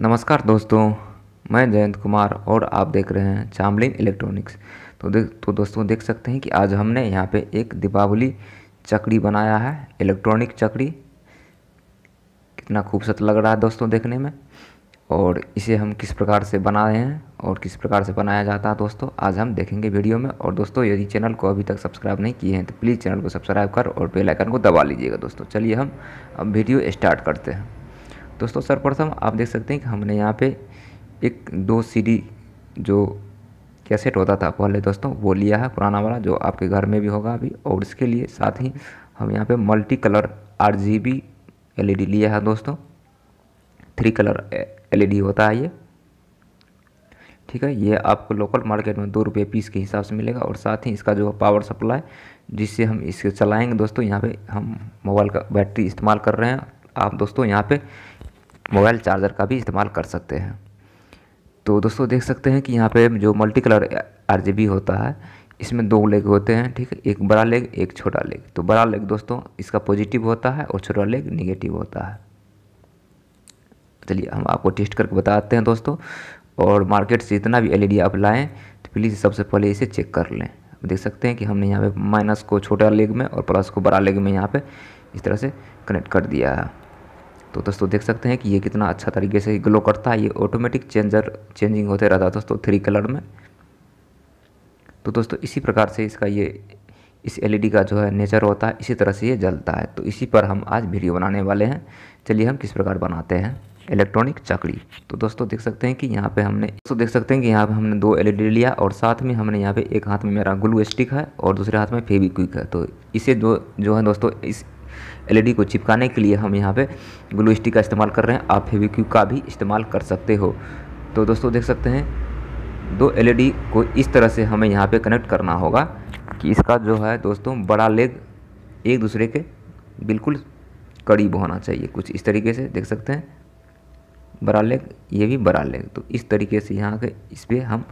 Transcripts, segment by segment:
नमस्कार दोस्तों मैं जयंत कुमार और आप देख रहे हैं चामलिन इलेक्ट्रॉनिक्स तो देख तो दोस्तों देख सकते हैं कि आज हमने यहाँ पे एक दीपावली चकड़ी बनाया है इलेक्ट्रॉनिक चकड़ी कितना खूबसूरत लग रहा है दोस्तों देखने में और इसे हम किस प्रकार से बना रहे हैं और किस प्रकार से बनाया जाता है दोस्तों आज हम देखेंगे वीडियो में और दोस्तों यदि चैनल को अभी तक सब्सक्राइब नहीं किए हैं तो प्लीज़ चैनल को सब्सक्राइब कर और बेल आइकन को दबा लीजिएगा दोस्तों चलिए हम अब वीडियो स्टार्ट करते हैं दोस्तों सर्वप्रथम आप देख सकते हैं कि हमने यहाँ पे एक दो सीडी जो कैसेट होता था पहले दोस्तों वो लिया है पुराना वाला जो आपके घर में भी होगा अभी और इसके लिए साथ ही हम यहाँ पे multi colour R G B L e लिया है दोस्तों थ्री कलर एलईडी e होता है ये ठीक है ये आपको लोकल मार्केट में दो रुपये पीस के हिसाब से मिलेगा और साथ ही इसका जो पावर सप्लाई जिससे हम इसे चलाएंगे दोस्तों यहाँ पे हम मोबाइल का बैटरी इस्तेमाल कर रहे हैं आप दोस्तों यहाँ पे मोबाइल चार्जर का भी इस्तेमाल कर सकते हैं तो दोस्तों देख सकते हैं कि यहाँ पे जो मल्टी कलर आर होता है इसमें दो लेग होते हैं ठीक है एक बड़ा लेग एक छोटा लेग तो बड़ा लेग दोस्तों इसका पॉजिटिव होता है और छोटा लेग निगेटिव होता है चलिए हम आपको टेस्ट करके बताते हैं दोस्तों और मार्केट से जितना भी एल आप लाएँ तो प्लीज़ सबसे पहले इसे चेक कर लें देख सकते हैं कि हमने यहाँ पे माइनस को छोटा लेग में और प्लस को बड़ा लेग में यहाँ पे इस तरह से कनेक्ट कर दिया है तो दोस्तों देख सकते हैं कि ये कितना अच्छा तरीके से ग्लो करता है ये ऑटोमेटिक चेंजर चेंजिंग होते रहता है दोस्तों थ्री कलर में तो दोस्तों इसी प्रकार से इसका ये इस एलईडी का जो है नेचर होता है इसी तरह से ये जलता है तो इसी पर हम आज वीडियो बनाने वाले हैं चलिए हम किस प्रकार बनाते हैं इलेक्ट्रॉनिक चकड़ी तो दोस्तों देख सकते हैं कि यहाँ पे हमने दोस्तों देख सकते हैं कि यहाँ पे हमने दो एलईडी लिया और साथ में हमने यहाँ पे एक हाथ में मेरा ग्लू स्टिक है और दूसरे हाथ में फेविक्विक है तो इसे जो जो है दोस्तों इस एलईडी को चिपकाने के लिए हम यहाँ पे ग्लू स्टिक का इस्तेमाल कर रहे हैं आप फेविक्यूब का भी इस्तेमाल कर सकते हो तो दोस्तों देख सकते हैं दो एलईडी को इस तरह से हमें यहाँ पे कनेक्ट करना होगा कि इसका जो है दोस्तों बड़ा लेग एक दूसरे के बिल्कुल करीब होना चाहिए कुछ इस तरीके से देख सकते हैं बड़ा लेग ये भी बड़ा लेग तो इस तरीके से यहाँ के इस पर हम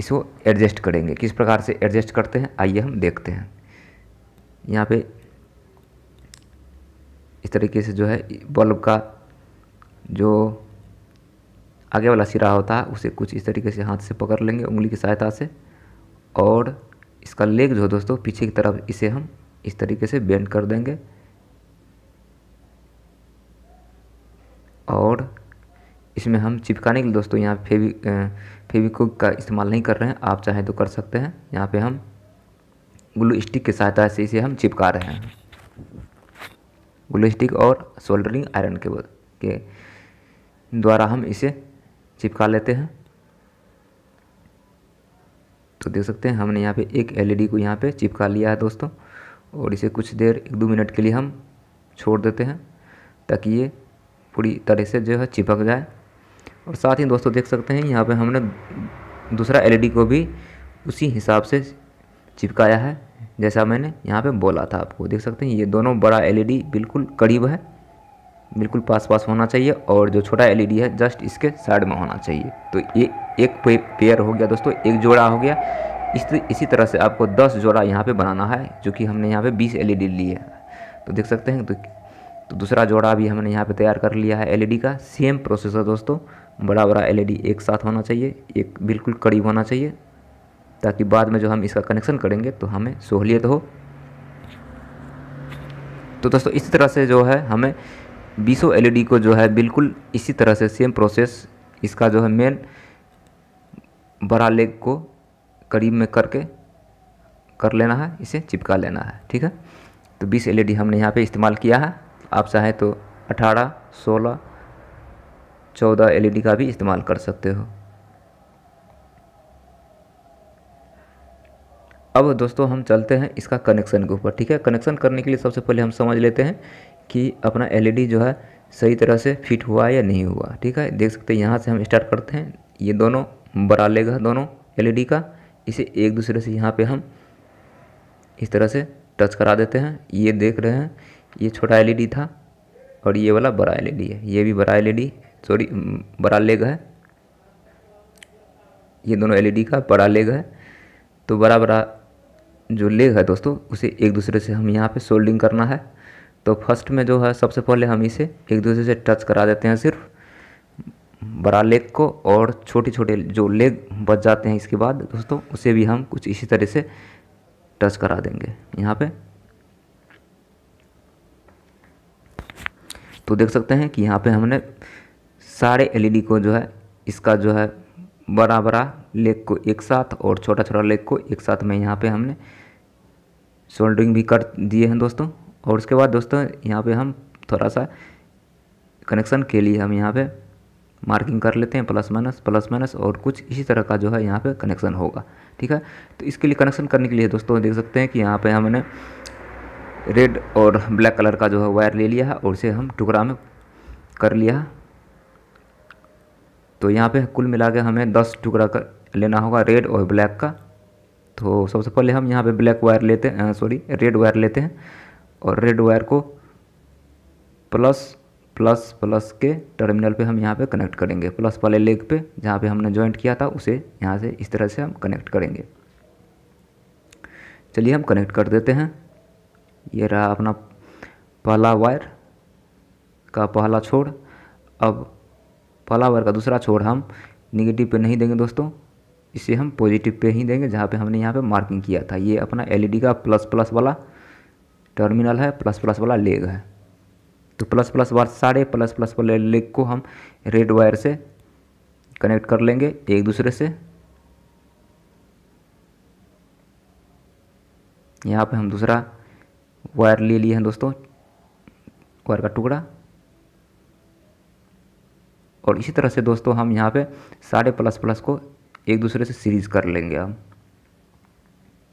इसको एडजस्ट करेंगे किस प्रकार से एडजस्ट करते हैं आइए हम देखते हैं यहाँ पे इस तरीके से जो है बल्ब का जो आगे वाला सिरा होता है उसे कुछ इस तरीके से हाथ से पकड़ लेंगे उंगली की सहायता से और इसका लेग जो है दोस्तों पीछे की तरफ इसे हम इस तरीके से बेंड कर देंगे और इसमें हम चिपकाने के लिए दोस्तों यहाँ फेवी फेविकोक का इस्तेमाल नहीं कर रहे हैं आप चाहें तो कर सकते हैं यहाँ पे हम ग्लू स्टिक की सहायता से इसे हम चिपका रहे हैं ग्लूस्टिक और सोल्डरिंग आयरन के, के द्वारा हम इसे चिपका लेते हैं तो देख सकते हैं हमने यहाँ पे एक एलईडी को यहाँ पे चिपका लिया है दोस्तों और इसे कुछ देर एक दो मिनट के लिए हम छोड़ देते हैं ताकि ये पूरी तरह से जो है चिपक जाए और साथ ही दोस्तों देख सकते हैं यहाँ पे हमने दूसरा एलईडी को भी उसी हिसाब से चिपकाया है जैसा मैंने यहाँ पे बोला था आपको देख सकते हैं ये दोनों बड़ा एलईडी e बिल्कुल करीब है बिल्कुल पास पास होना चाहिए और जो छोटा एलईडी e है जस्ट इसके साइड में होना चाहिए तो ये एक पेयर हो गया दोस्तों एक जोड़ा हो गया इस इसी तरह से आपको दस जोड़ा यहाँ पर बनाना है जो कि हमने यहाँ पर बीस एल ली है तो देख सकते हैं तो, तो दूसरा जोड़ा भी हमने यहाँ पर तैयार कर लिया है एल e का सेम प्रोसेस दोस्तों बड़ा बड़ा एलईडी एक साथ होना चाहिए एक बिल्कुल करीब होना चाहिए ताकि बाद में जो हम इसका कनेक्शन करेंगे तो हमें सहूलियत हो तो दोस्तों इसी तरह से जो है हमें बीसों एलईडी e को जो है बिल्कुल इसी तरह से सेम प्रोसेस इसका जो है मेन बड़ा लेग को करीब में करके कर लेना है इसे चिपका लेना है ठीक है तो 20 एलईडी e हमने यहाँ पे इस्तेमाल किया है आप चाहें तो 18, 16, 14 एलईडी का भी इस्तेमाल कर सकते हो अब दोस्तों हम चलते हैं इसका कनेक्शन के ऊपर ठीक है कनेक्शन करने के लिए सबसे पहले हम समझ लेते हैं कि अपना एलईडी e जो है सही तरह से फिट हुआ या नहीं हुआ ठीक है देख सकते हैं यहाँ से हम स्टार्ट करते हैं ये दोनों बड़ा लेगा दोनों एलईडी e का इसे एक दूसरे से यहाँ पे हम इस तरह से टच करा देते हैं ये देख रहे हैं ये छोटा एल e था और ये वाला बड़ा एल है ये भी बड़ा एल सॉरी बड़ा लेग है ये दोनों एल का बड़ा लेग है तो बड़ा बड़ा जो लेग है दोस्तों उसे एक दूसरे से हम यहाँ पे सोल्डिंग करना है तो फर्स्ट में जो है सबसे पहले हम इसे एक दूसरे से टच करा देते हैं सिर्फ बड़ा लेग को और छोटे छोटे जो लेग बच जाते हैं इसके बाद दोस्तों उसे भी हम कुछ इसी तरह से टच करा देंगे यहाँ पे तो देख सकते हैं कि यहाँ पे हमने सारे एलईडी को जो है इसका जो है बड़ा बड़ा लेग को एक साथ और छोटा छोटा लेग को एक साथ में यहाँ पे हमने सोल्डरिंग भी कर दिए हैं दोस्तों और उसके बाद दोस्तों यहाँ पे हम थोड़ा सा कनेक्शन के लिए हम यहाँ पे मार्किंग कर लेते हैं प्लस माइनस प्लस माइनस और कुछ इसी तरह का जो है यहाँ पे कनेक्शन होगा ठीक है तो इसके लिए कनेक्शन करने के लिए दोस्तों देख सकते हैं कि यहाँ पे हमने रेड और ब्लैक कलर का जो है वायर ले लिया है और उसे हम टुकड़ा में कर लिया है तो यहाँ पर कुल मिला के हमें दस टुकड़ा कर लेना होगा रेड और ब्लैक का तो सबसे पहले हम यहाँ पे ब्लैक वायर लेते हैं सॉरी रेड वायर लेते हैं और रेड वायर को प्लस प्लस प्लस के टर्मिनल पे हम यहाँ पे कनेक्ट करेंगे प्लस वाले लेग पे जहाँ पे हमने ज्वाइंट किया था उसे यहाँ से इस तरह से हम कनेक्ट करेंगे चलिए हम कनेक्ट कर देते हैं ये रहा अपना पहला वायर का पहला छोड़ अब पहला वायर का दूसरा छोड़ हम निगेटिव पे नहीं देंगे दोस्तों इसे हम पॉजिटिव पे ही देंगे जहाँ पे हमने यहाँ पे मार्किंग किया था ये अपना एलईडी e का प्लस प्लस वाला टर्मिनल है प्लस प्लस वाला लेग है तो प्लस प्लस वाल सारे प्लस प्लस वाले लेग को हम रेड वायर से कनेक्ट कर लेंगे एक दूसरे से यहाँ पे हम दूसरा वायर ले लिए हैं दोस्तों वायर का टुकड़ा और इसी तरह से दोस्तों हम यहाँ पे सारे प्लस प्लस को एक दूसरे से सीरीज़ कर लेंगे हम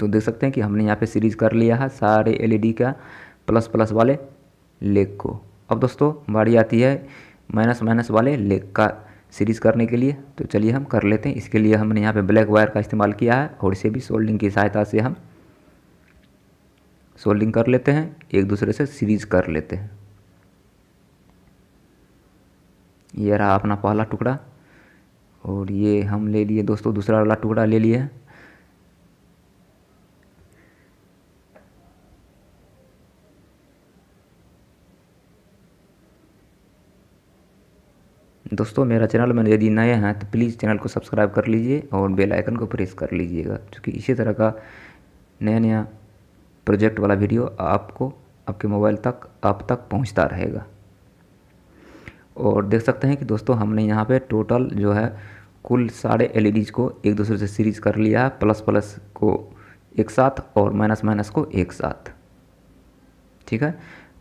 तो देख सकते हैं कि हमने यहाँ पे सीरीज़ कर लिया है सारे एलईडी का प्लस प्लस वाले लेग को अब दोस्तों बारी आती है माइनस माइनस वाले लेग का सीरीज़ करने के लिए तो चलिए हम कर लेते हैं इसके लिए हमने यहाँ पे ब्लैक वायर का इस्तेमाल किया है और इसे भी सोल्डिंग की सहायता से हम सोल्डिंग कर लेते हैं एक दूसरे से सीरीज़ कर लेते हैं यह रहा अपना पहला टुकड़ा और ये हम ले लिए दोस्तों दूसरा वाला टुकड़ा ले लिए दोस्तों मेरा चैनल में यदि नए हैं तो प्लीज़ चैनल को सब्सक्राइब कर लीजिए और बेल आइकन को प्रेस कर लीजिएगा क्योंकि इसी तरह का नया नया प्रोजेक्ट वाला वीडियो आपको आपके मोबाइल तक आप तक पहुंचता रहेगा और देख सकते हैं कि दोस्तों हमने यहाँ पे टोटल जो है कुल सारे एल e को एक दूसरे से सीरीज कर लिया है प्लस प्लस को एक साथ और माइनस माइनस को एक साथ ठीक है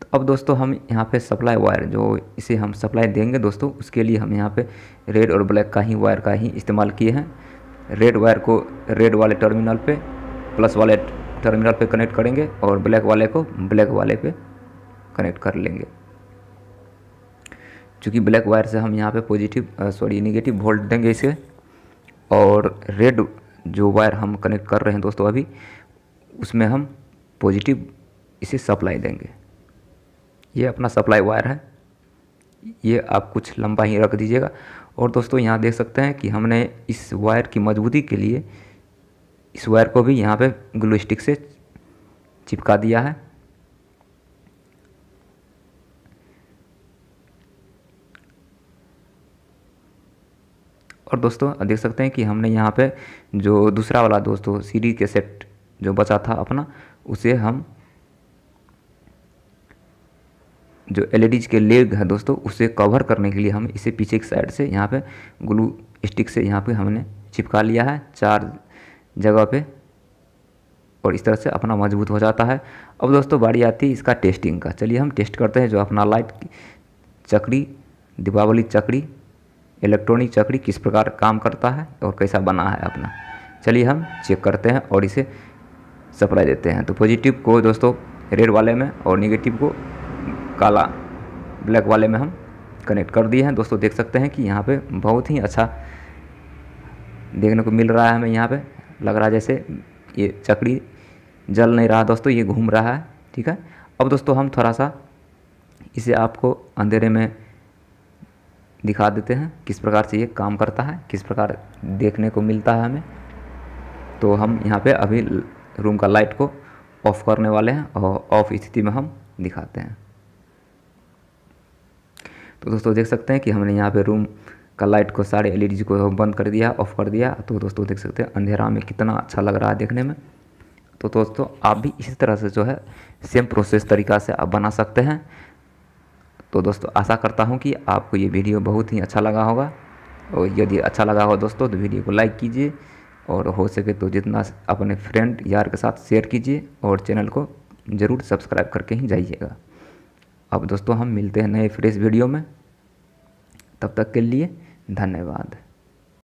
तो अब दोस्तों हम यहाँ पे सप्लाई वायर जो इसे हम सप्लाई देंगे दोस्तों उसके लिए हम यहाँ पे रेड और ब्लैक का ही वायर का ही इस्तेमाल किए हैं रेड वायर को रेड वाले टर्मिनल पे प्लस वाले टर्मिनल पे कनेक्ट करेंगे और ब्लैक वाले को ब्लैक वाले पे कनेक्ट कर लेंगे चूँकि ब्लैक वायर से हम यहाँ पे पॉजिटिव सॉरी निगेटिव वोल्ट देंगे इसे और रेड जो वायर हम कनेक्ट कर रहे हैं दोस्तों अभी उसमें हम पॉजिटिव इसे सप्लाई देंगे ये अपना सप्लाई वायर है ये आप कुछ लंबा ही रख दीजिएगा और दोस्तों यहाँ देख सकते हैं कि हमने इस वायर की मजबूती के लिए इस वायर को भी यहाँ पे ग्लू स्टिक से चिपका दिया है और दोस्तों देख सकते हैं कि हमने यहाँ पे जो दूसरा वाला दोस्तों सीडी के सेट जो बचा था अपना उसे हम जो एल के लेग है दोस्तों उसे कवर करने के लिए हम इसे पीछे की साइड से यहाँ पे ग्लू स्टिक से यहाँ पे हमने चिपका लिया है चार जगह पे और इस तरह से अपना मजबूत हो जाता है अब दोस्तों बारी आती है इसका टेस्टिंग का चलिए हम टेस्ट करते हैं जो अपना लाइट चकड़ी दीपावली चकड़ी इलेक्ट्रॉनिक चक्री किस प्रकार काम करता है और कैसा बना है अपना चलिए हम चेक करते हैं और इसे सप्लाई देते हैं तो पॉजिटिव को दोस्तों रेड वाले में और निगेटिव को काला ब्लैक वाले में हम कनेक्ट कर दिए हैं दोस्तों देख सकते हैं कि यहाँ पर बहुत ही अच्छा देखने को मिल रहा है हमें यहाँ पर लग रहा है जैसे ये चकड़ी जल नहीं रहा दोस्तों ये घूम रहा है ठीक है अब दोस्तों हम थोड़ा सा इसे आपको अंधेरे में दिखा देते हैं किस प्रकार से ये काम करता है किस प्रकार देखने को मिलता है हमें तो हम यहाँ पे अभी रूम का लाइट को ऑफ़ करने वाले हैं और ऑफ स्थिति में हम दिखाते हैं तो दोस्तों देख सकते हैं कि हमने यहाँ पे रूम का लाइट को सारे एल को बंद कर दिया ऑफ़ कर दिया तो दोस्तों देख सकते हैं अंधेरा में कितना अच्छा लग रहा है देखने में तो दोस्तों आप भी इसी तरह से जो है सेम प्रोसेस तरीका से आप बना सकते हैं तो दोस्तों आशा करता हूँ कि आपको ये वीडियो बहुत ही अच्छा लगा होगा और यदि अच्छा लगा हो दोस्तों तो वीडियो को लाइक कीजिए और हो सके तो जितना अपने फ्रेंड यार के साथ शेयर कीजिए और चैनल को ज़रूर सब्सक्राइब करके ही जाइएगा अब दोस्तों हम मिलते हैं नए फ्रेश वीडियो में तब तक के लिए धन्यवाद